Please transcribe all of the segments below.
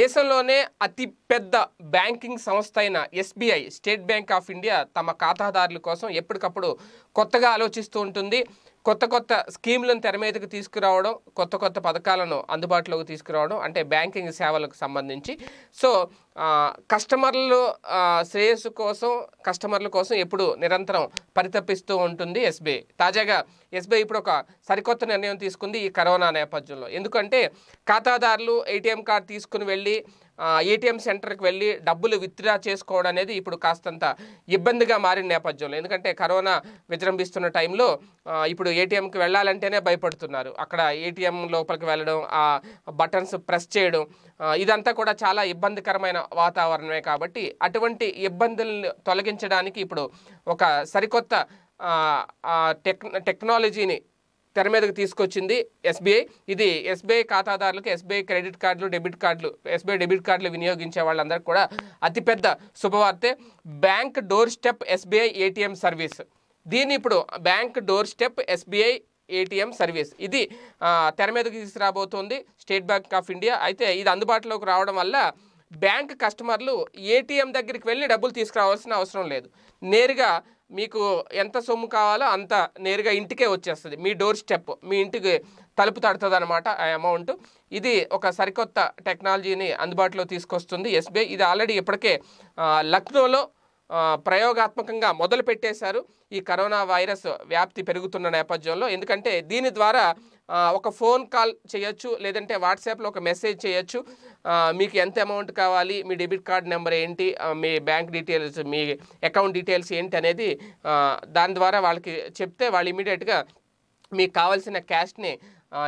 దేశంలోనే అతి పెద్ద బ్యాంకింగ్ సంస్థ అయిన SBI State Bank of India తమ ఖాతాదారుల కోసం ఎప్పటికప్పుడు కొత్తగా ఆలోచిస్తూ ఉంటుంది కొత్త కొత్త స్కీమ్లను తెర మీదకు తీసుకురావడం కొత్త కొత్త పథకాలను అందుబాటులోకి తీసుకురావడం అంటే బ్యాంకింగ్ సేవలకు సంబంధించి సో కస్టమర్లు శ్రేయస్సు కోసం కస్టమర్ల కోసం ఎప్పుడు నిరంతరం పరితపిస్తూ ఉంటుంది ఎస్బీఐ తాజాగా ఎస్బీఐ ఇప్పుడు ఒక సరికొత్త నిర్ణయం తీసుకుంది ఈ కరోనా నేపథ్యంలో ఎందుకంటే ఖాతాదారులు ఏటీఎం కార్డు తీసుకుని వెళ్ళి ఏటీఎం సెంటర్కి వెళ్ళి డబ్బులు విత్డ్రా చేసుకోవడం అనేది ఇప్పుడు కాస్తంత ఇబ్బందిగా మారిన నేపథ్యంలో ఎందుకంటే కరోనా విజృంభిస్తున్న టైంలో ఇప్పుడు ఏటీఎంకి వెళ్ళాలంటేనే భయపడుతున్నారు అక్కడ ఏటీఎం లోపలికి వెళ్ళడం ఆ బటన్స్ ప్రెస్ చేయడం ఇదంతా కూడా చాలా ఇబ్బందికరమైన వాతావరణమే కాబట్టి అటువంటి ఇబ్బందులను తొలగించడానికి ఇప్పుడు ఒక సరికొత్త టెక్ టెక్నాలజీని తెర మీదకు తీసుకొచ్చింది ఎస్బీఐ ఇది ఎస్బీఐ ఖాతాదారులకు ఎస్బీఐ క్రెడిట్ కార్డులు డెబిట్ కార్డులు ఎస్బీఐ డెబిట్ కార్డులు వినియోగించే వాళ్ళందరికీ కూడా అతిపెద్ద శుభవార్తే bank door step SBI ATM service దీన్ని ఇప్పుడు bank door step SBI ATM service ఇది తెర మీదకి తీసుకురాబోతోంది స్టేట్ బ్యాంక్ ఆఫ్ ఇండియా అయితే ఇది అందుబాటులోకి రావడం వల్ల బ్యాంక్ కస్టమర్లు ఏటీఎం దగ్గరికి వెళ్ళి డబ్బులు తీసుకురావాల్సిన అవసరం లేదు నేరుగా మీకు ఎంత సొమ్ము కావాలో అంత నేరుగా ఇంటికే వచ్చేస్తుంది మీ డోర్ స్టెప్ మీ ఇంటికి తలుపు తడుతుంది అనమాట ఆ అమౌంట్ ఇది ఒక సరికొత్త టెక్నాలజీని అందుబాటులో తీసుకొస్తుంది ఎస్బీఐ ఇది ఆల్రెడీ ఇప్పటికే లక్నోలో ప్రయోగాత్మకంగా మొదలు పెట్టేశారు ఈ కరోనా వైరస్ వ్యాప్తి పెరుగుతున్న నేపథ్యంలో ఎందుకంటే దీని ద్వారా ఒక ఫోన్ కాల్ చేయొచ్చు లేదంటే వాట్సాప్లో ఒక మెసేజ్ చేయొచ్చు మీకు ఎంత అమౌంట్ కావాలి మీ డెబిట్ కార్డ్ నెంబర్ ఏంటి మీ బ్యాంక్ డీటెయిల్స్ మీ అకౌంట్ డీటెయిల్స్ ఏంటి అనేది దాని ద్వారా వాళ్ళకి చెప్తే వాళ్ళు ఇమీడియట్గా మీకు కావాల్సిన క్యాష్ని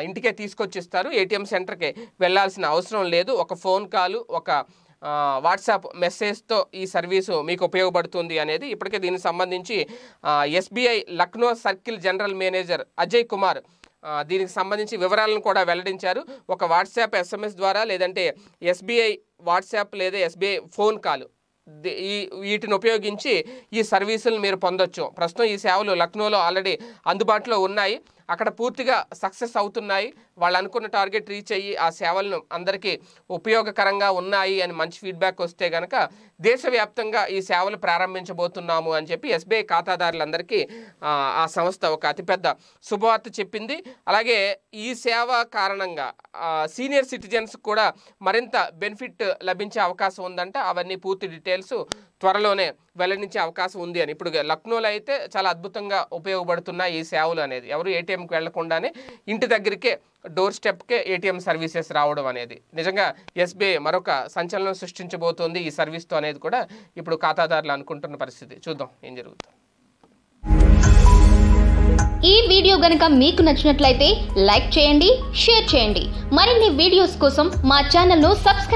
ఇంటికే తీసుకొచ్చిస్తారు ఏటీఎం సెంటర్కి వెళ్ళాల్సిన అవసరం లేదు ఒక ఫోన్ కాల్ ఒక వాట్సాప్ మెసేజ్తో ఈ సర్వీసు మీకు ఉపయోగపడుతుంది అనేది ఇప్పటికే దీనికి సంబంధించి SBI Lucknow circle general manager Ajay Kumar దీనికి సంబంధించి వివరాలను కూడా వెల్లడించారు ఒక వాట్సాప్ ఎస్ఎంఎస్ ద్వారా లేదంటే ఎస్బీఐ వాట్సాప్ లేదా ఎస్బీఐ ఫోన్ కాల్ ఈ వీటిని ఉపయోగించి ఈ సర్వీసులు మీరు పొందొచ్చు ప్రస్తుతం ఈ సేవలు లక్నోలో ఆల్రెడీ అందుబాటులో ఉన్నాయి అక్కడ పూర్తిగా సక్సెస్ అవుతున్నాయి వాళ్ళు అనుకున్న టార్గెట్ రీచ్ అయ్యి ఆ సేవలను అందరికీ ఉపయోగకరంగా ఉన్నాయి అని మంచి ఫీడ్బ్యాక్ వస్తే కనుక దేశవ్యాప్తంగా ఈ సేవలు ప్రారంభించబోతున్నాము అని చెప్పి ఎస్బీఐ ఖాతాదారులందరికీ ఆ సంస్థ ఒక అతిపెద్ద శుభవార్త చెప్పింది అలాగే ఈ సేవ కారణంగా సీనియర్ సిటిజన్స్ కూడా మరింత బెనిఫిట్ లభించే అవకాశం ఉందంట అవన్నీ పూర్తి డీటెయిల్స్ త్వరలోనే వెల్లడించే అవకాశం ఉంది అని ఇప్పుడు లక్నోలో అయితే చాలా అద్భుతంగా ఉపయోగపడుతున్నాయి ఈ సేవలు అనేది ఎవరు ఏటీఎంకి వెళ్లకుండానే ఇంటి దగ్గరికే డోర్ స్టెప్కే ఏటీఎం సర్వీసెస్ రావడం అనేది నిజంగా ఎస్బీఐ మరొక సంచలనం సృష్టించబోతోంది ఈ సర్వీస్తో అనేది కూడా ఇప్పుడు ఖాతాదారులు అనుకుంటున్న పరిస్థితి చూద్దాం ఏం జరుగుతుంది ఈ వీడియో గనక మీకు నచ్చినట్లయితే లైక్ చేయండి షేర్ చేయండి మరిన్ని వీడియోస్ కోసం మా ఛానల్ను సబ్స్క్రైబ్